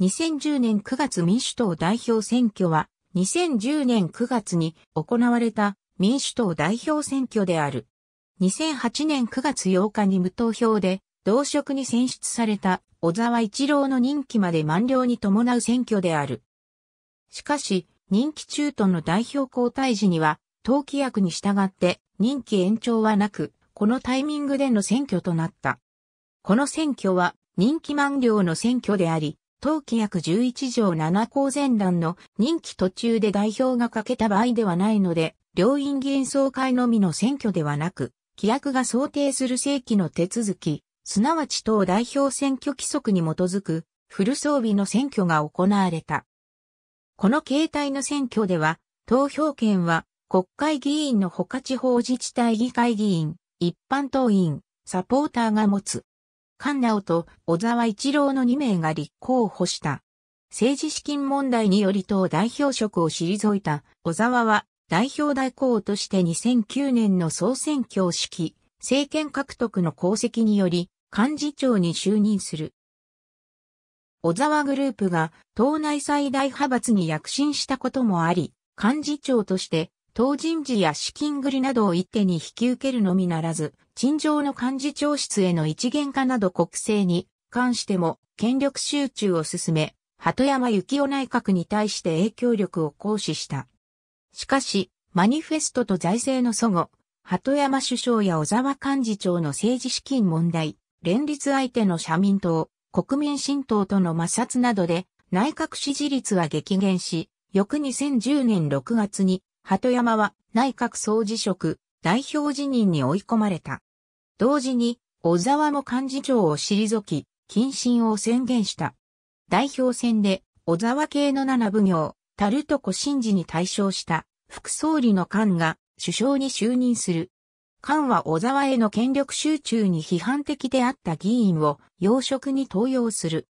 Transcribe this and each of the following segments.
2010年9月民主党代表選挙は、2010年9月に行われた民主党代表選挙である。2008年9月8日に無投票で同職に選出された小沢一郎の任期まで満了に伴う選挙である。しかし、任期中途の代表交代時には、党規約に従って任期延長はなく、このタイミングでの選挙となった。この選挙は任期満了の選挙であり、当規約11条7項前段の任期途中で代表が欠けた場合ではないので、両院議員総会のみの選挙ではなく、規約が想定する正規の手続き、すなわち党代表選挙規則に基づく、フル装備の選挙が行われた。この形態の選挙では、投票権は国会議員の他地方自治体議会議員、一般党員、サポーターが持つ。菅直と小沢一郎の2名が立候補した。政治資金問題により党代表職を退いた小沢は代表代行として2009年の総選挙を指揮、政権獲得の功績により幹事長に就任する。小沢グループが党内最大派閥に躍進したこともあり、幹事長として党人事や資金繰りなどを一手に引き受けるのみならず、陳情の幹事長室への一元化など国政に関しても権力集中を進め、鳩山幸男内閣に対して影響力を行使した。しかし、マニフェストと財政の祖語、鳩山首相や小沢幹事長の政治資金問題、連立相手の社民党、国民新党との摩擦などで内閣支持率は激減し、翌2010年6月に鳩山は内閣総辞職、代表辞任に追い込まれた。同時に、小沢も幹事長を退き、謹慎を宣言した。代表選で、小沢系の七奉行、タルトコ真治に対象した副総理の菅が首相に就任する。菅は小沢への権力集中に批判的であった議員を要職に登用する。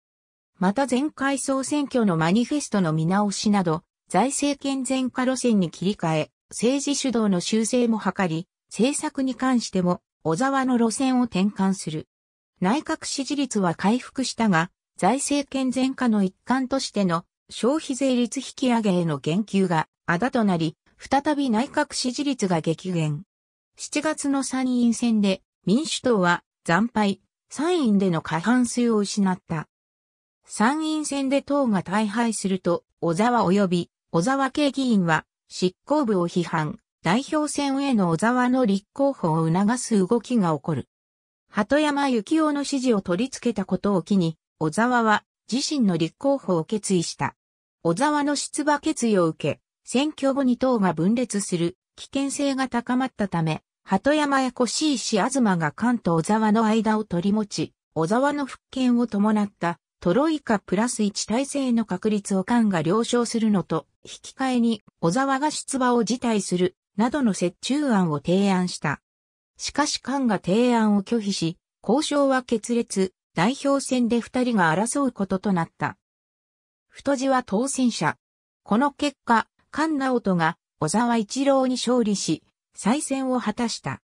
また前回総選挙のマニフェストの見直しなど、財政健全化路線に切り替え、政治主導の修正も図り、政策に関しても小沢の路線を転換する。内閣支持率は回復したが、財政健全化の一環としての消費税率引き上げへの言及があだとなり、再び内閣支持率が激減。7月の参院選で民主党は惨敗、参院での過半数を失った。参院選で党が大敗すると、小沢及び小沢系議員は、執行部を批判、代表選への小沢の立候補を促す動きが起こる。鳩山幸夫の支持を取り付けたことを機に、小沢は自身の立候補を決意した。小沢の出馬決意を受け、選挙後に党が分裂する危険性が高まったため、鳩山や越石東が関東小沢の間を取り持ち、小沢の復権を伴ったトロイカプラス1体制の確率を官が了承するのと、引き換えに小沢が出馬を辞退する、などの折衷案を提案した。しかし官が提案を拒否し、交渉は決裂、代表選で二人が争うこととなった。太字は当選者。この結果、菅直人が小沢一郎に勝利し、再選を果たした。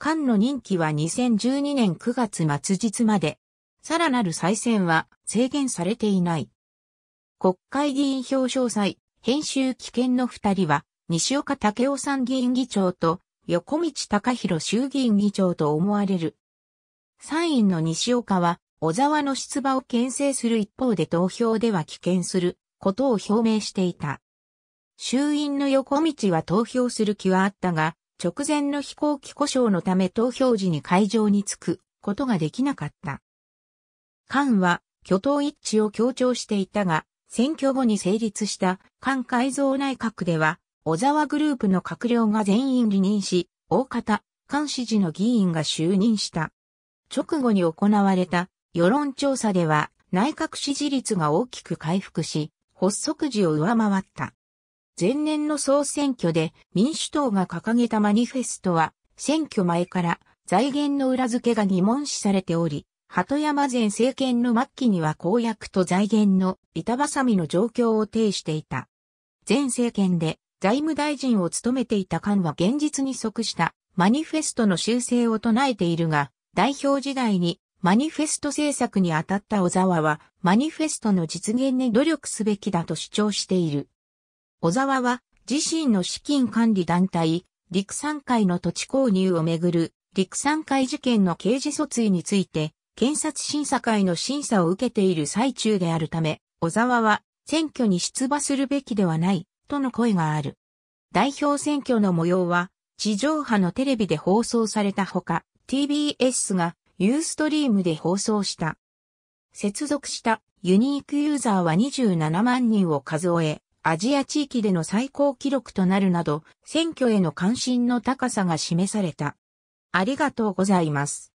菅の任期は2012年9月末日まで、さらなる再選は制限されていない。国会議員表彰祭、編集危険の二人は、西岡武雄参議院議長と、横道隆弘衆議院議長と思われる。参院の西岡は、小沢の出馬を牽制する一方で投票では棄権することを表明していた。衆院の横道は投票する気はあったが、直前の飛行機故障のため投票時に会場に着くことができなかった。官は挙党一致を強調していたが、選挙後に成立した菅改造内閣では、小沢グループの閣僚が全員離任し、大方、菅支持の議員が就任した。直後に行われた世論調査では、内閣支持率が大きく回復し、発足時を上回った。前年の総選挙で民主党が掲げたマニフェストは、選挙前から財源の裏付けが疑問視されており、鳩山前政権の末期には公約と財源の板挟みの状況を呈していた。前政権で財務大臣を務めていた官は現実に即したマニフェストの修正を唱えているが、代表時代にマニフェスト政策に当たった小沢は、マニフェストの実現に努力すべきだと主張している。小沢は、自身の資金管理団体、陸産会の土地購入をめぐる、陸産会事件の刑事訴追について、検察審査会の審査を受けている最中であるため、小沢は選挙に出馬するべきではない、との声がある。代表選挙の模様は、地上波のテレビで放送されたほか、TBS がユーストリームで放送した。接続したユニークユーザーは27万人を数え、アジア地域での最高記録となるなど、選挙への関心の高さが示された。ありがとうございます。